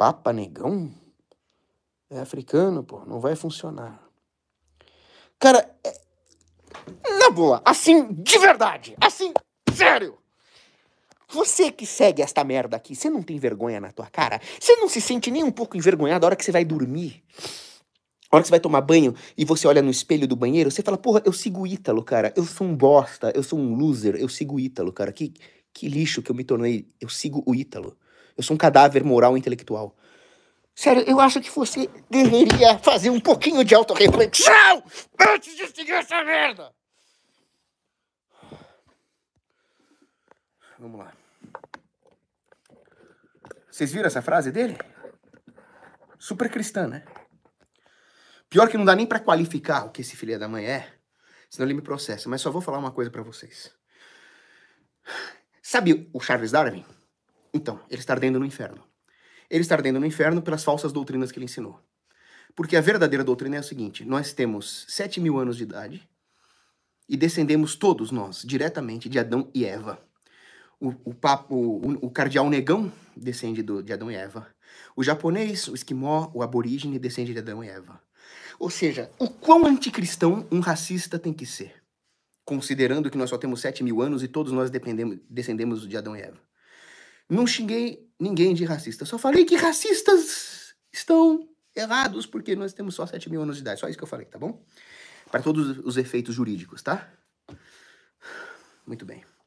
Papa negão? É africano, pô, não vai funcionar. Cara, é... na boa, assim, de verdade, assim, sério. Você que segue esta merda aqui, você não tem vergonha na tua cara? Você não se sente nem um pouco envergonhado a hora que você vai dormir? A hora que você vai tomar banho e você olha no espelho do banheiro, você fala, porra, eu sigo o Ítalo, cara. Eu sou um bosta, eu sou um loser, eu sigo o Ítalo, cara. Que, que lixo que eu me tornei. Eu sigo o Ítalo. Eu sou um cadáver moral e intelectual. Sério, eu acho que você deveria fazer um pouquinho de autorreflexão antes de seguir essa merda. Vamos lá. Vocês viram essa frase dele? Super cristã, né? Pior que não dá nem para qualificar o que esse filho da mãe é, senão ele me processa. Mas só vou falar uma coisa para vocês. Sabe o Charles Darwin? Então, ele está ardendo no inferno. Ele está ardendo no inferno pelas falsas doutrinas que ele ensinou. Porque a verdadeira doutrina é a seguinte: nós temos 7 mil anos de idade e descendemos todos nós diretamente de Adão e Eva. O, o, papo, o, o cardeal negão descende do, de Adão e Eva. O japonês, o esquimó, o aborígene descende de Adão e Eva. Ou seja, o quão anticristão um racista tem que ser, considerando que nós só temos 7 mil anos e todos nós dependemos, descendemos de Adão e Eva. Não xinguei ninguém de racista. Só falei que racistas estão errados porque nós temos só 7 mil anos de idade. Só isso que eu falei, tá bom? Para todos os efeitos jurídicos, tá? Muito bem.